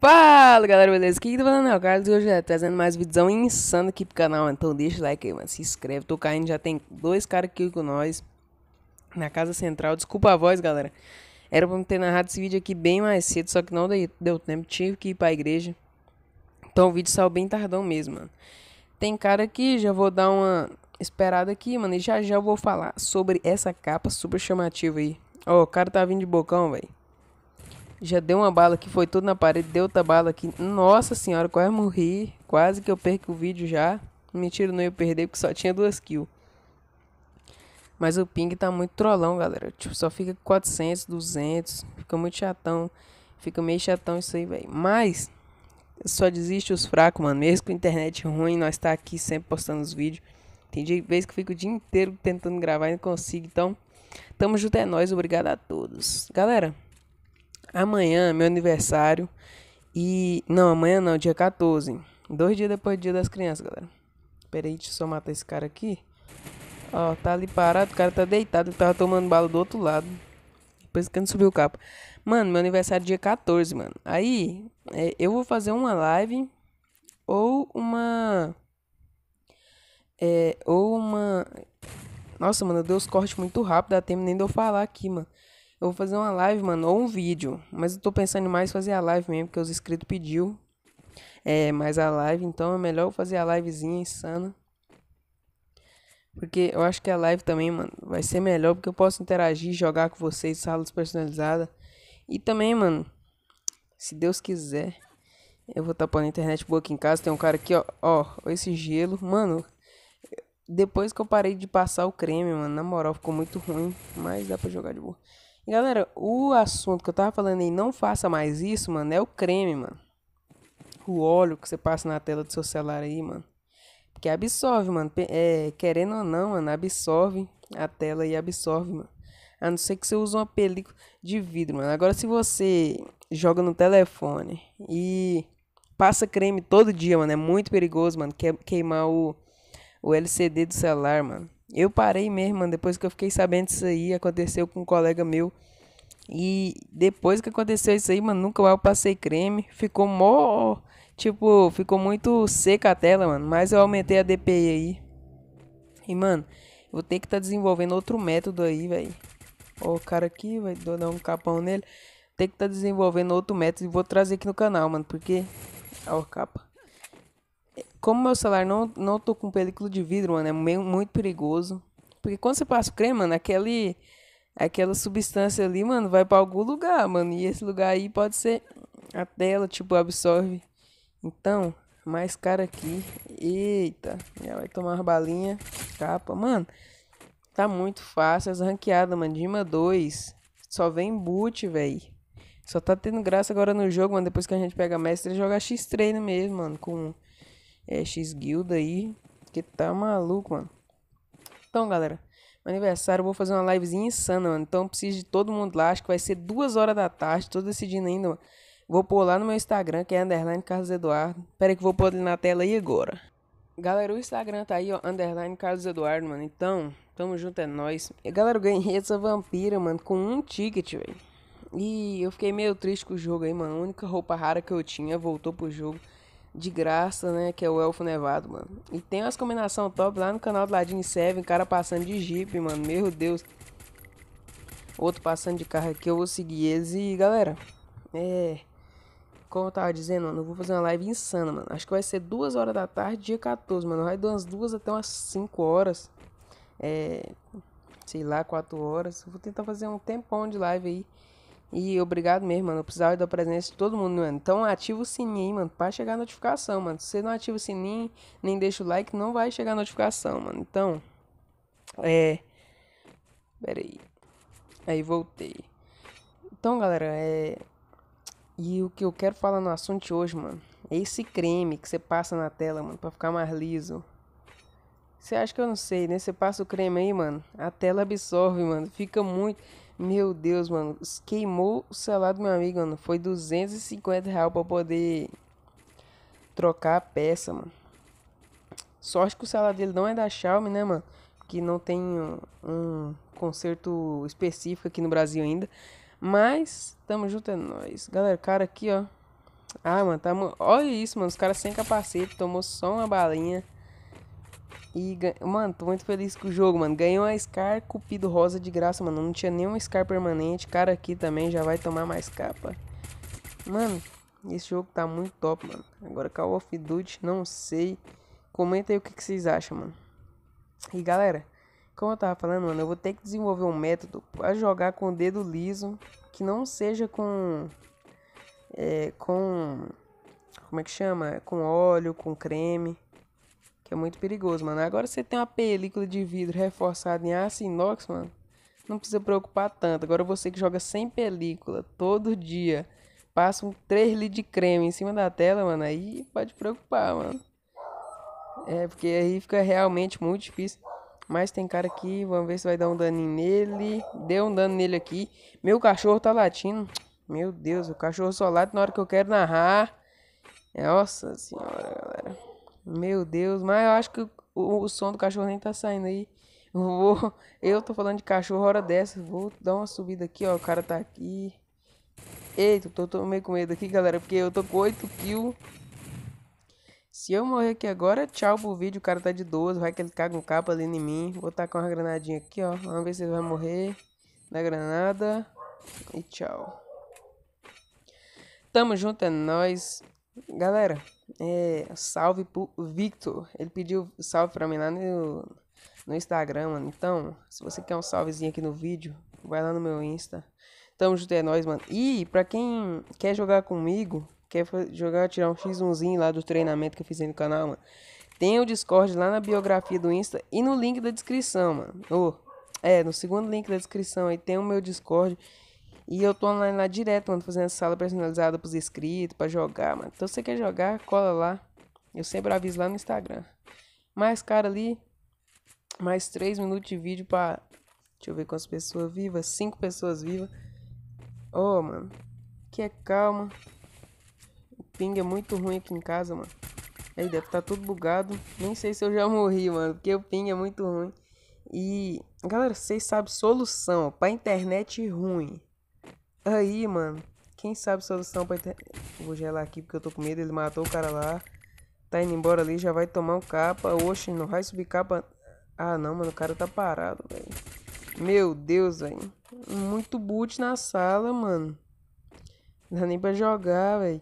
Fala galera, beleza? Quem tá falando é o Carlos e hoje é trazendo mais vídeozão insano aqui pro canal, então deixa o like aí, mano, se inscreve, tô caindo, já tem dois caras aqui com nós na casa central, desculpa a voz galera, era pra ter narrado esse vídeo aqui bem mais cedo, só que não deu tempo, tive que ir pra igreja, então o vídeo saiu bem tardão mesmo, mano. Tem cara aqui, já vou dar uma esperada aqui, mano, e já já eu vou falar sobre essa capa super chamativa aí, ó, oh, o cara tá vindo de bocão, velho. Já deu uma bala que foi tudo na parede, deu outra bala aqui. Nossa senhora, quase morri. Quase que eu perco o vídeo já. Mentira, não ia perder porque só tinha duas kills. Mas o ping tá muito trollão, galera. Tipo, só fica 400, 200. Fica muito chatão. Fica meio chatão isso aí, velho. Mas só desiste os fracos, mano. Mesmo com internet ruim, nós tá aqui sempre postando os vídeos. Tem dia, vez que eu fico o dia inteiro tentando gravar e não consigo. Então, tamo junto é nós. Obrigado a todos. Galera, Amanhã é meu aniversário. E. Não, amanhã não, dia 14. Dois dias depois do dia das crianças, galera. Peraí, deixa eu só matar esse cara aqui. Ó, tá ali parado, o cara tá deitado, ele tava tomando bala do outro lado. Depois que não subiu o capa. Mano, meu aniversário é dia 14, mano. Aí, é, eu vou fazer uma live ou uma. É, ou uma. Nossa, mano, eu dei os cortes muito rápido, dá tempo nem de eu falar aqui, mano. Eu vou fazer uma live, mano, ou um vídeo. Mas eu tô pensando mais fazer a live mesmo, porque os inscritos pediu. É, mais a live, então é melhor eu fazer a livezinha insana. Porque eu acho que a live também, mano, vai ser melhor, porque eu posso interagir, jogar com vocês, salas personalizadas. E também, mano, se Deus quiser, eu vou tapar na internet boa aqui em casa. Tem um cara aqui, ó, ó, esse gelo. Mano, depois que eu parei de passar o creme, mano, na moral, ficou muito ruim, mas dá pra jogar de boa galera, o assunto que eu tava falando aí, não faça mais isso, mano, é o creme, mano. O óleo que você passa na tela do seu celular aí, mano. Porque absorve, mano. É, querendo ou não, mano, absorve a tela e absorve, mano. A não ser que você use uma película de vidro, mano. Agora, se você joga no telefone e passa creme todo dia, mano, é muito perigoso, mano. Que, queimar o, o LCD do celular, mano. Eu parei mesmo, mano, depois que eu fiquei sabendo disso aí, aconteceu com um colega meu. E depois que aconteceu isso aí, mano, nunca mais eu passei creme. Ficou mó. Tipo, ficou muito seca a tela, mano. Mas eu aumentei a DPI aí. E, mano, vou ter que estar tá desenvolvendo outro método aí, velho. Ó, o cara aqui, vai dar um capão nele. Tem que estar tá desenvolvendo outro método e vou trazer aqui no canal, mano. Porque. Ó, capa. Como meu celular não, não tô com película de vidro, mano, é meio, muito perigoso. Porque quando você passa o creme, mano, aquele, aquela substância ali, mano, vai para algum lugar, mano. E esse lugar aí pode ser a tela, tipo, absorve. Então, mais cara aqui. Eita, já vai tomar uma balinha. Capa, mano. Tá muito fácil as ranqueadas, mano. Dima 2. Só vem boot, velho. Só tá tendo graça agora no jogo, mano. Depois que a gente pega mestre, joga X-Treino mesmo, mano. Com é, X-Guilda aí. Que tá maluco, mano. Então, galera, aniversário, vou fazer uma livezinha insana, mano. Então preciso de todo mundo lá. Acho que vai ser duas horas da tarde. Tô decidindo ainda, mano. Vou pôr lá no meu Instagram, que é underline Carlos Eduardo. Pera aí que vou pôr ele na tela aí agora. Galera, o Instagram tá aí, ó, underline Carlos Eduardo, mano. Então, tamo junto, é nóis. E, galera, eu ganhei essa vampira, mano, com um ticket, velho. E eu fiquei meio triste com o jogo aí, mano. A única roupa rara que eu tinha voltou pro jogo de graça, né? Que é o Elfo Nevado, mano. E tem umas combinações top lá no canal do Ladinho 7, cara passando de Jeep, mano. Meu Deus. Outro passando de carro aqui, eu vou seguir eles. E galera, é. Como eu tava dizendo, mano, eu vou fazer uma live insana, mano. Acho que vai ser duas horas da tarde, dia 14, mano. Vai dar umas duas até umas 5 horas. É. Sei lá, quatro horas. vou tentar fazer um tempão de live aí. E obrigado mesmo, mano. Eu precisava da presença de todo mundo, né, mano. Então ativa o sininho, mano, pra chegar a notificação, mano. Se você não ativa o sininho, nem deixa o like, não vai chegar a notificação, mano. Então, é. Pera aí. Aí voltei. Então, galera, é. E o que eu quero falar no assunto de hoje, mano, é esse creme que você passa na tela, mano, pra ficar mais liso. Você acha que eu não sei, né? Você passa o creme aí, mano, a tela absorve, mano. Fica muito. Meu Deus, mano. Queimou o celular do meu amigo, mano. Foi 250 reais pra poder trocar a peça, mano. Sorte que o celular dele não é da Xiaomi, né, mano? Que não tem um, um conserto específico aqui no Brasil ainda. Mas, tamo junto, é nóis. Galera, cara aqui, ó. Ah, mano, tá. Olha isso, mano. Os caras sem capacete, tomou só uma balinha. E, mano, tô muito feliz com o jogo, mano. Ganhei uma Scar Cupido Rosa de graça, mano. Não tinha nenhuma Scar permanente. Cara aqui também já vai tomar mais capa. Mano, esse jogo tá muito top, mano. Agora Call of Duty, não sei. Comenta aí o que, que vocês acham, mano. E galera, como eu tava falando, mano, eu vou ter que desenvolver um método pra jogar com o dedo liso. Que não seja com... É, com... Como é que chama? Com óleo, com creme que é muito perigoso, mano. Agora você tem uma película de vidro reforçada em aço inox, mano. Não precisa preocupar tanto. Agora você que joga sem película todo dia, passa um 3 litros de creme em cima da tela, mano, aí pode preocupar, mano. É, porque aí fica realmente muito difícil. Mas tem cara aqui, vamos ver se vai dar um daninho nele. Deu um dano nele aqui. Meu cachorro tá latindo. Meu Deus, o cachorro só late na hora que eu quero narrar. Nossa senhora, galera. Meu Deus, mas eu acho que o, o som do cachorro nem tá saindo aí. Vou, eu tô falando de cachorro hora dessa. Vou dar uma subida aqui, ó. O cara tá aqui. Eita, tô, tô meio com medo aqui, galera. Porque eu tô com 8 kills. Se eu morrer aqui agora, tchau pro vídeo. O cara tá de 12. Vai que ele caga um capa ali em mim. Vou tacar uma granadinha aqui, ó. Vamos ver se ele vai morrer. Na granada. E tchau. Tamo junto, é nóis. Galera. É, salve pro Victor. Ele pediu salve pra mim lá no, no Instagram, mano. Então, se você quer um salvezinho aqui no vídeo, vai lá no meu Insta. Tamo junto é nóis, mano. E pra quem quer jogar comigo, quer jogar, tirar um X1zinho lá do treinamento que eu fiz aí no canal, mano. Tem o Discord lá na biografia do Insta e no link da descrição, mano. Oh, é, no segundo link da descrição aí tem o meu Discord. E eu tô online lá direto, mano, fazendo sala personalizada pros inscritos, pra jogar, mano. Então se você quer jogar, cola lá. Eu sempre aviso lá no Instagram. Mais, cara, ali, mais 3 minutos de vídeo pra... Deixa eu ver quantas pessoas vivas. 5 pessoas vivas. Ô, oh, mano. Que é calma. O ping é muito ruim aqui em casa, mano. Aí deve estar tá tudo bugado. Nem sei se eu já morri, mano. Porque o ping é muito ruim. E, galera, vocês sabem solução pra internet ruim. Aí, mano. Quem sabe solução pra inter... Vou gelar aqui porque eu tô com medo. Ele matou o cara lá. Tá indo embora ali, já vai tomar um capa. Oxe, não vai subir capa. Ah, não, mano. O cara tá parado, velho. Meu Deus, velho. Muito boot na sala, mano. Não dá nem pra jogar, velho.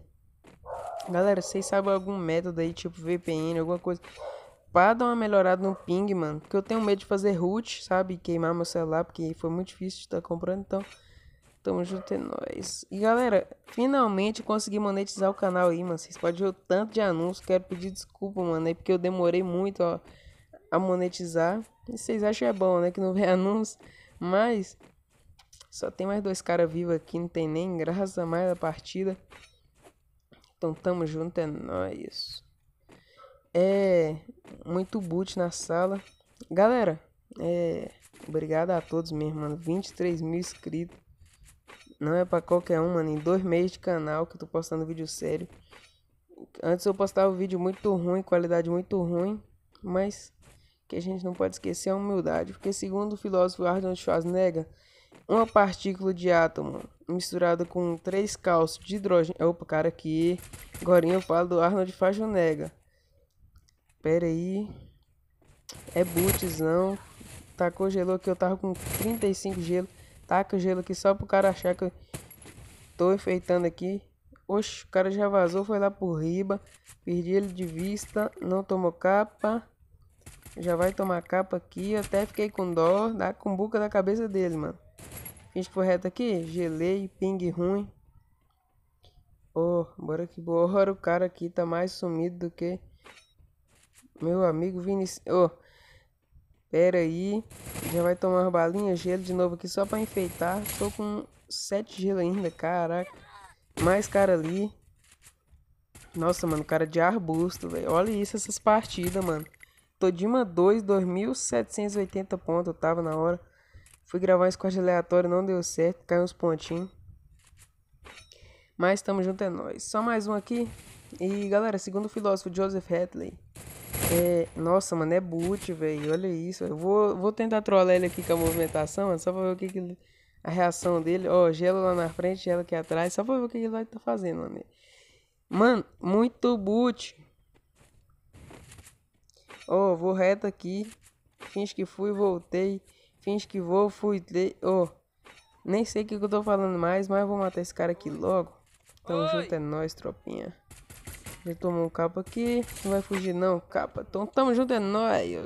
Galera, vocês sabem algum método aí, tipo VPN, alguma coisa, pra dar uma melhorada no ping, mano? Porque eu tenho medo de fazer root, sabe? Queimar meu celular, porque foi muito difícil de estar tá comprando, então... Tamo junto é nóis. E galera, finalmente consegui monetizar o canal aí, mano. Vocês podem ver o tanto de anúncios. Quero pedir desculpa, mano, é porque eu demorei muito ó, a monetizar. E vocês acham que é bom, né? Que não vem anúncio. Mas só tem mais dois caras vivos aqui. Não tem nem graça mais a partida. Então tamo junto, é nóis. É. Muito boot na sala. Galera, é. Obrigado a todos mesmo, mano. 23 mil inscritos. Não é para qualquer um, mano. Em dois meses de canal que eu tô postando vídeo sério. Antes eu postava vídeo muito ruim, qualidade muito ruim. Mas que a gente não pode esquecer é a humildade. Porque segundo o filósofo Arnold Schwarzenegger, uma partícula de átomo misturada com três cálcios de hidrogênio... Opa, cara, aqui... Agora eu falo do Arnold Schwarzenegger. Pera aí. É bootzão. Tá, congelou que eu tava com 35 gelo. Taca o gelo aqui só pro cara achar que eu tô enfeitando aqui. Oxe, o cara já vazou, foi lá por riba. Perdi ele de vista, não tomou capa. Já vai tomar capa aqui. até fiquei com dó com buca da cabeça dele, mano. Finge que foi reto aqui. Gelei, ping ruim. Oh, bora que bora. O cara aqui tá mais sumido do que... Meu amigo Vinicius... Oh, Pera aí. Já vai tomar balinha, gelo de novo aqui só pra enfeitar. Tô com 7 gelo ainda, caraca. Mais cara ali. Nossa, mano, cara de arbusto, velho. Olha isso, essas partidas, mano. Tô de uma 2, 2.780 pontos, eu tava na hora. Fui gravar esse corte aleatório, não deu certo, caiu uns pontinhos. Mas tamo junto é nós. Só mais um aqui. E galera, segundo o filósofo Joseph Hatley, é, nossa, mano, é boot, velho. Olha isso. Eu vou, vou tentar trollar ele aqui com a movimentação, só pra ver o que, que a reação dele. Ó, oh, gelo lá na frente, gelo aqui atrás, só pra ver o que, que ele vai tá fazendo, mano. Mano, muito boot. Ó, oh, vou reto aqui. Finge que fui, voltei. Finge que vou, fui. Ó, oh, nem sei o que, que eu tô falando mais, mas vou matar esse cara aqui logo. Tamo então, Oi. junto, é nóis, tropinha. Ele tomou um capa aqui. Não vai fugir não, capa. Então tamo junto, é nóis.